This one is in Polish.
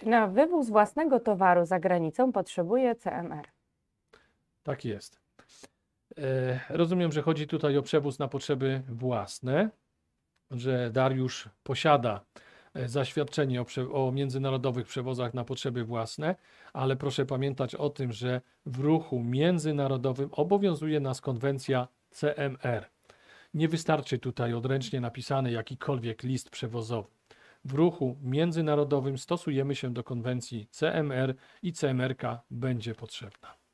Czy na wywóz własnego towaru za granicą potrzebuje CMR? Tak jest. E, rozumiem, że chodzi tutaj o przewóz na potrzeby własne, że Dariusz posiada e, zaświadczenie o, o, międzynarodowych przewozach na potrzeby własne, ale proszę pamiętać o tym, że w ruchu międzynarodowym obowiązuje nas konwencja CMR. Nie wystarczy tutaj odręcznie napisany jakikolwiek list przewozowy w ruchu międzynarodowym stosujemy się do konwencji CMR i CMRK będzie potrzebna.